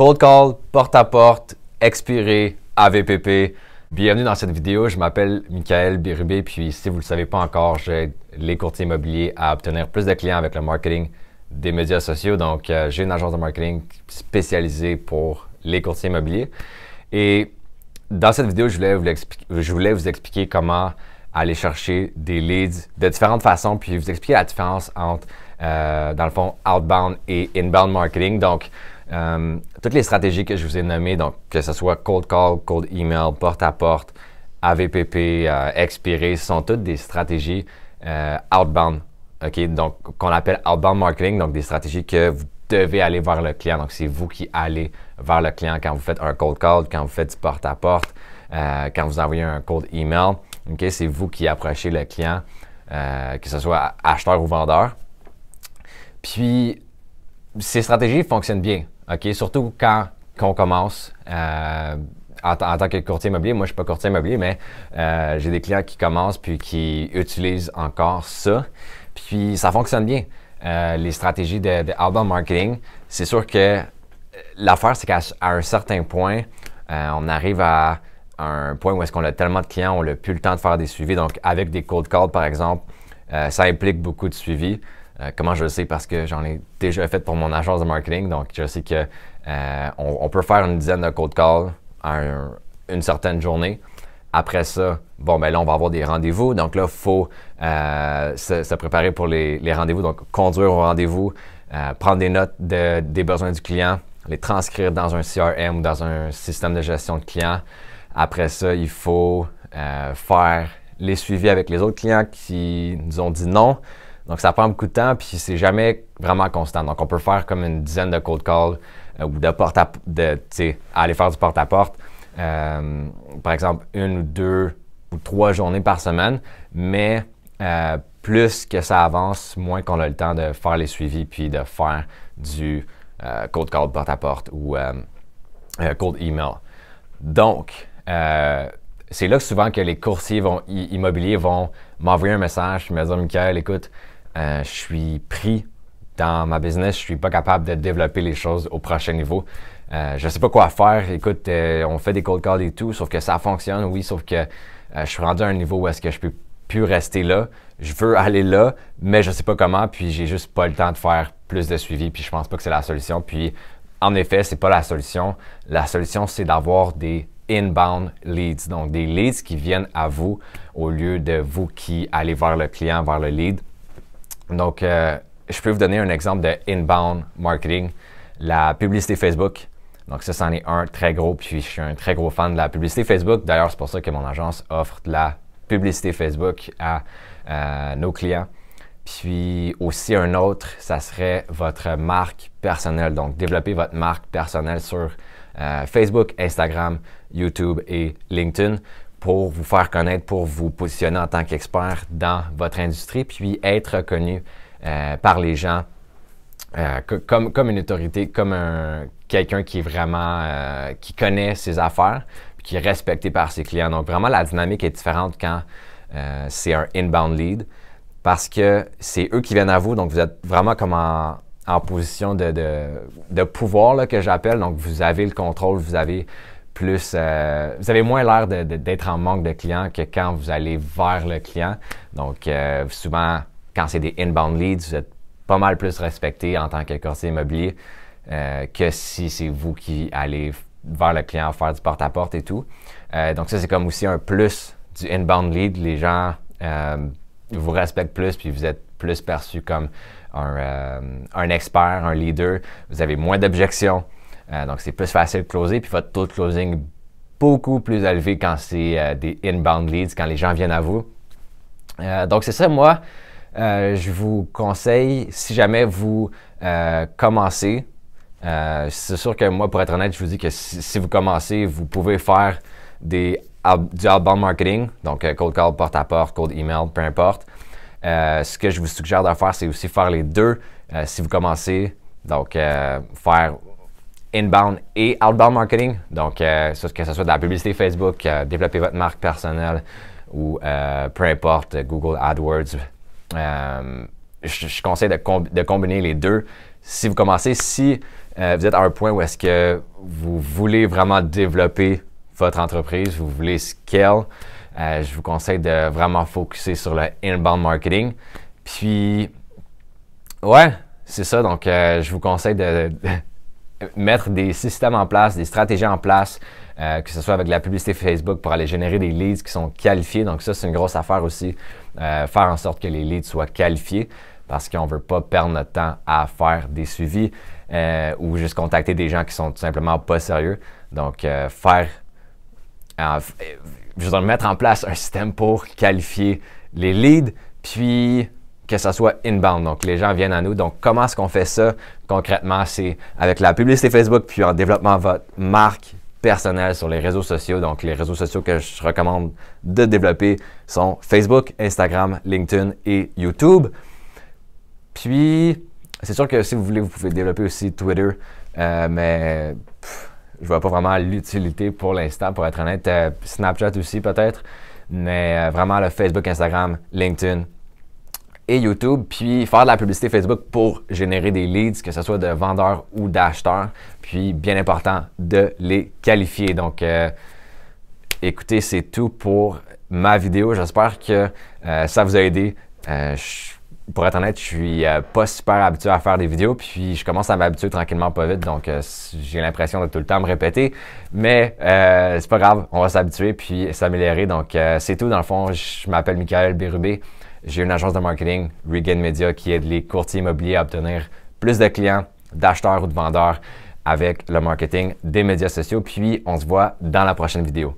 Cold call, porte à porte, expiré, AVPP. Bienvenue dans cette vidéo. Je m'appelle Michael Birubé. Puis, si vous ne le savez pas encore, j'aide les courtiers immobiliers à obtenir plus de clients avec le marketing des médias sociaux. Donc, euh, j'ai une agence de marketing spécialisée pour les courtiers immobiliers. Et dans cette vidéo, je voulais vous, expliquer, comment aller chercher des leads de différentes façons, puis vous expliquer la différence entre, euh, dans le fond, outbound et inbound marketing. Donc, euh, toutes les stratégies que je vous ai nommées, donc que ce soit cold call, cold email, porte à porte, AVPP, euh, expirer, expiré, sont toutes des stratégies euh, outbound, donc qu'on appelle outbound marketing, donc des stratégies que vous devez aller vers le client. Donc c'est vous qui allez vers le client quand vous faites un cold call, quand vous faites du porte à porte, quand vous envoyez un cold email, c'est vous qui approchez le client, que ce soit acheteur ou vendeur. Puis ces stratégies fonctionnent bien. Surtout quand, qu'on on commence. Euh, en, tant que courtier immobilier, moi je suis pas courtier immobilier, mais euh, j'ai des clients qui commencent puis qui utilisent encore ça. Puis ça fonctionne bien. Euh, les stratégies de, de marketing, c'est sûr que l'affaire, c'est qu'à un certain point, on arrive à un point où est-ce qu'on a tellement de clients, on n'a plus le temps de faire des suivis. Donc, avec des cold calls, par exemple, ça implique beaucoup de suivis. Euh, comment je le sais? Parce que j'en ai déjà fait pour mon agence de marketing. Donc, je sais que euh, on, peut faire une dizaine de cold calls à une certaine journée. Après ça, bon, ben là, on va avoir des rendez-vous. Donc là, il faut euh, se, préparer pour les, rendez-vous. Donc, conduire au rendez-vous, prendre des notes des besoins du client, les transcrire dans un CRM ou dans un système de gestion de clients. Après ça, il faut faire les suivis avec les autres clients qui nous ont dit non. Donc, ça prend beaucoup de temps, puis c'est jamais vraiment constant. Donc, on peut faire comme une dizaine de cold calls euh, ou de porte à, de, aller faire du porte-à-porte. Euh, par exemple, une ou deux ou trois journées par semaine, mais euh, plus que ça avance, moins qu'on a le temps de faire les suivis puis de faire du cold call porte-à-porte ou cold email. Donc, c'est là souvent que les coursiers vont, immobiliers vont m'envoyer un message, me dire Michael, écoute, euh, je suis pris dans ma business, je ne suis pas capable de développer les choses au prochain niveau. Euh, je ne sais pas quoi faire. Écoute, euh, on fait des cold calls et tout, sauf que ça fonctionne, oui, sauf que je suis rendu à un niveau où est-ce que je peux plus rester là. Je veux aller là, mais je ne sais pas comment, puis j'ai juste pas le temps de faire plus de suivi, puis je pense pas que c'est la solution. Puis en effet, ce n'est pas la solution. La solution, c'est d'avoir des inbound leads, donc des leads qui viennent à vous au lieu de vous qui allez vers le client, vers le lead. Donc, euh, je peux vous donner un exemple de inbound marketing, la publicité Facebook. Donc, ça, c'en est un très gros, puis je suis un très gros fan de la publicité Facebook. D'ailleurs, c'est pour ça que mon agence offre de la publicité Facebook à euh, nos clients. Puis aussi un autre, ça serait votre marque personnelle. Donc, développer votre marque personnelle sur euh, Facebook, Instagram, YouTube et LinkedIn pour vous faire connaître, pour vous positionner en tant qu'expert dans votre industrie, puis être reconnu euh, par les gens euh, comme, comme une autorité, comme quelqu'un qui est vraiment, euh, qui connaît ses affaires, puis qui est respecté par ses clients. Donc vraiment, la dynamique est différente quand c'est un inbound lead, parce que c'est eux qui viennent à vous, donc vous êtes vraiment comme en, position de, pouvoir là, que j'appelle, donc vous avez le contrôle, vous avez plus. Euh, vous avez moins l'air d'être en manque de clients que quand vous allez vers le client. Donc, euh, souvent, quand c'est des inbound leads, vous êtes pas mal plus respecté en tant que courtier immobilier euh, que si c'est vous qui allez vers le client faire du porte-à-porte et tout. donc, ça, c'est comme aussi un plus du inbound lead. Les gens vous respectent plus, puis vous êtes plus perçu comme un expert, un leader. Vous avez moins d'objections. Euh, donc, c'est plus facile de closer, puis votre taux de closing beaucoup plus élevé quand c'est euh, des inbound leads, quand les gens viennent à vous. Euh, donc, c'est ça, moi, je vous conseille, si jamais vous commencez, c'est sûr que moi, pour être honnête, je vous dis que si, vous commencez, vous pouvez faire des, du outbound marketing, donc cold call, porte-à-porte, «code email, peu importe. ce que je vous suggère de faire, c'est aussi faire les deux si vous commencez. Donc, faire inbound et outbound marketing. Donc, euh, que ce soit de la publicité Facebook, euh, développer votre marque personnelle ou euh, peu importe, Google AdWords. Je, conseille de, de, combiner les deux. Si vous commencez, si vous êtes à un point où est-ce que vous voulez vraiment développer votre entreprise, vous voulez scale, je vous conseille de vraiment focuser sur le inbound marketing. Puis, ouais, c'est ça. Donc, je vous conseille de mettre des systèmes en place, des stratégies en place, euh, que ce soit avec la publicité Facebook pour aller générer des leads qui sont qualifiés. Donc ça, c'est une grosse affaire aussi, euh, faire en sorte que les leads soient qualifiés parce qu'on ne veut pas perdre notre temps à faire des suivis euh, ou juste contacter des gens qui sont tout simplement pas sérieux. Donc faire, je mettre en place un système pour qualifier les leads, puis que ça soit inbound. Donc, les gens viennent à nous. Donc, comment est-ce qu'on fait ça concrètement? C'est avec la publicité Facebook, puis en développement votre marque personnelle sur les réseaux sociaux. Donc, les réseaux sociaux que je recommande de développer sont Facebook, Instagram, LinkedIn et YouTube. Puis, c'est sûr que si vous voulez, vous pouvez développer aussi Twitter, euh, mais je vois pas vraiment l'utilité pour l'instant, pour être honnête. Euh, Snapchat aussi peut-être, mais euh, vraiment le Facebook, Instagram, LinkedIn, YouTube, puis faire de la publicité Facebook pour générer des leads, que ce soit de vendeurs ou d'acheteurs. Puis, bien important, de les qualifier. Donc, euh, écoutez, c'est tout pour ma vidéo. J'espère que euh, ça vous a aidé. Euh, pour être honnête, je suis pas super habitué à faire des vidéos, puis je commence à m'habituer tranquillement, pas vite. Donc, j'ai l'impression de tout le temps me répéter. Mais c'est pas grave, on va s'habituer puis s'améliorer. Donc, c'est tout dans le fond. Je m'appelle Michael Bérubé. J'ai une agence de marketing, Regain Media, qui aide les courtiers immobiliers à obtenir plus de clients, d'acheteurs ou de vendeurs avec le marketing des médias sociaux. Puis on se voit dans la prochaine vidéo.